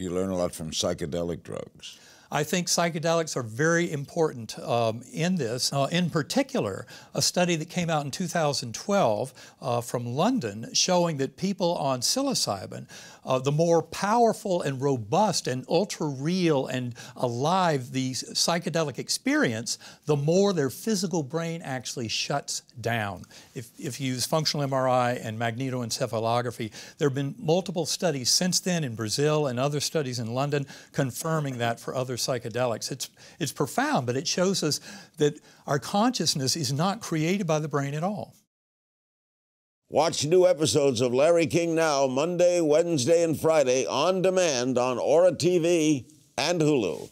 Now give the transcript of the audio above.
you learn a lot from psychedelic drugs. I think psychedelics are very important um, in this. Uh, in particular, a study that came out in 2012 uh, from London showing that people on psilocybin, uh, the more powerful and robust and ultra real and alive the psychedelic experience, the more their physical brain actually shuts down. If, if you use functional MRI and magnetoencephalography, there have been multiple studies since then in Brazil and other studies in London confirming that for other psychedelics. It's, it's profound, but it shows us that our consciousness is not created by the brain at all. Watch new episodes of Larry King Now Monday, Wednesday, and Friday on demand on Aura TV and Hulu.